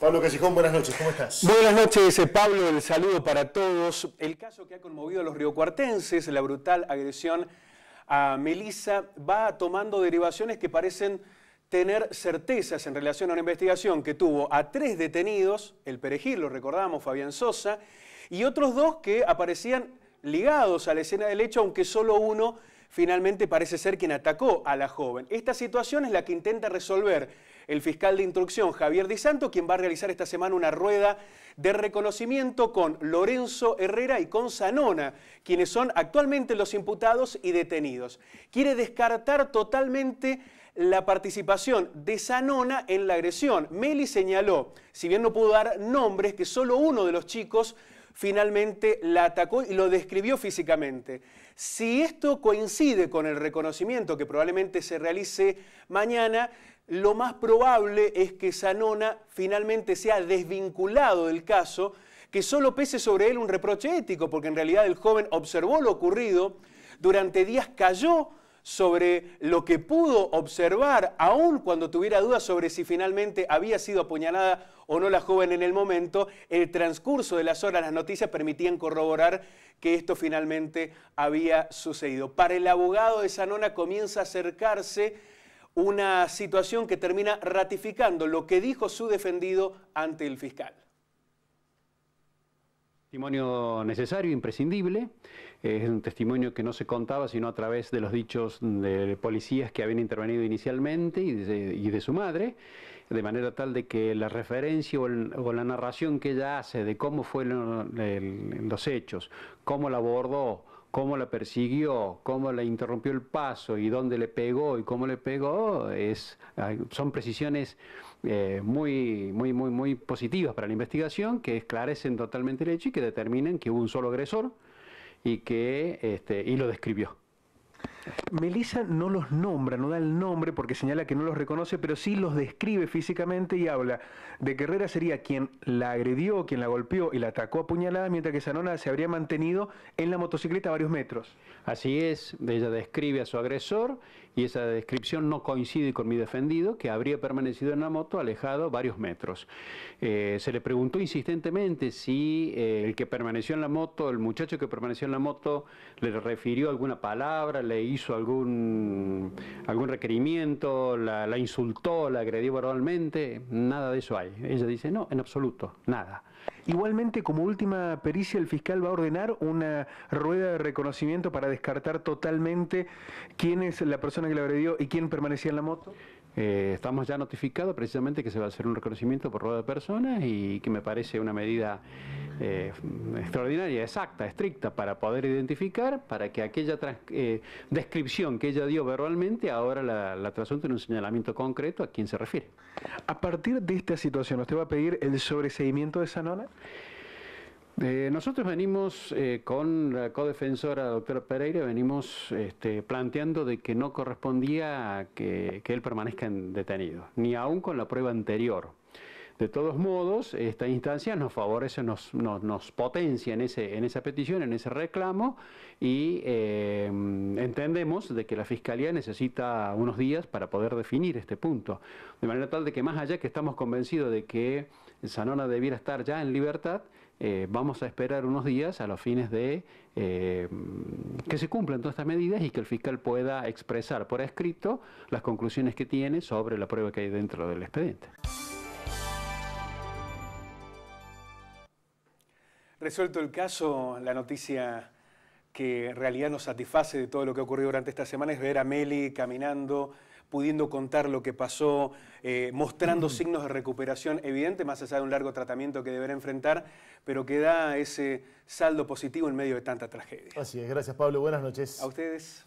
Pablo Callejón, buenas noches, ¿cómo estás? Buenas noches, eh, Pablo, el saludo para todos. El caso que ha conmovido a los riocuartenses, la brutal agresión a Melissa, va tomando derivaciones que parecen tener certezas en relación a una investigación que tuvo a tres detenidos, el Perejil, lo recordamos, Fabián Sosa, y otros dos que aparecían ligados a la escena del hecho, aunque solo uno finalmente parece ser quien atacó a la joven. Esta situación es la que intenta resolver el fiscal de instrucción Javier Di Santo, quien va a realizar esta semana una rueda de reconocimiento con Lorenzo Herrera y con Sanona, quienes son actualmente los imputados y detenidos. Quiere descartar totalmente la participación de Sanona en la agresión. Meli señaló, si bien no pudo dar nombres, que solo uno de los chicos finalmente la atacó y lo describió físicamente. Si esto coincide con el reconocimiento que probablemente se realice mañana, lo más probable es que Sanona finalmente sea desvinculado del caso, que solo pese sobre él un reproche ético, porque en realidad el joven observó lo ocurrido, durante días cayó sobre lo que pudo observar, aun cuando tuviera dudas sobre si finalmente había sido apuñalada o no la joven en el momento, el transcurso de las horas, las noticias permitían corroborar que esto finalmente había sucedido. Para el abogado de Sanona comienza a acercarse una situación que termina ratificando lo que dijo su defendido ante el fiscal testimonio necesario, imprescindible. Es un testimonio que no se contaba sino a través de los dichos de policías que habían intervenido inicialmente y de, su madre, de manera tal de que la referencia o, la narración que ella hace de cómo fueron eh, los hechos, cómo la abordó, cómo la persiguió, cómo le interrumpió el paso y dónde le pegó y cómo le pegó, son precisiones eh, muy, muy, muy, muy positivas para la investigación que esclarecen totalmente el hecho y que determinan que hubo un solo agresor y que este, y lo describió. Melissa no los nombra, no da el nombre porque señala que no los reconoce, pero sí los describe físicamente y habla de que Herrera sería quien la agredió, quien la golpeó y la atacó a puñaladas, mientras que Sanona se habría mantenido en la motocicleta varios metros. Así es, ella describe a su agresor y esa descripción no coincide con mi defendido, que habría permanecido en la moto alejado varios metros. Eh, se le preguntó insistentemente si eh, el que permaneció en la moto, el muchacho que permaneció en la moto, le refirió alguna palabra, le hizo algún, algún requerimiento, la, insultó, la agredió verbalmente, nada de eso hay. Ella dice, no, en absoluto, nada. Igualmente, como última pericia, el fiscal va a ordenar una rueda de reconocimiento para descartar totalmente quién es la persona que la agredió y quién permanecía en la moto. Eh, estamos ya notificados precisamente que se va a hacer un reconocimiento por rueda de personas y que me parece una medida eh, extraordinaria, exacta, estricta, para poder identificar, para que aquella eh, descripción que ella dio verbalmente ahora la, la en un señalamiento concreto a quién se refiere. A partir de esta situación, ¿usted va a pedir el sobreseimiento de esa eh, nosotros venimos con la codefensora, doctora Pereira, venimos este, planteando de que no correspondía que, que él permanezca detenido, ni aún con la prueba anterior. De todos modos, esta instancia nos favorece, nos, potencia en, ese, en esa petición, en ese reclamo y em, entendemos de que la Fiscalía necesita unos días para poder definir este punto. De manera tal de que más allá que estamos convencidos de que Sanona debiera estar ya en libertad, eh, vamos a esperar unos días a los fines de em, que se cumplan todas estas medidas y que el fiscal pueda expresar por escrito las conclusiones que tiene sobre la prueba que hay dentro del expediente. Resuelto el caso, la noticia que en realidad nos satisface de todo lo que ha ocurrido durante esta semana es ver a Meli caminando, pudiendo contar lo que pasó, eh, mostrando mm. signos de recuperación evidente, más allá de un largo tratamiento que deberá enfrentar, pero que da ese saldo positivo en medio de tanta tragedia. Así es, gracias Pablo, buenas noches. A ustedes.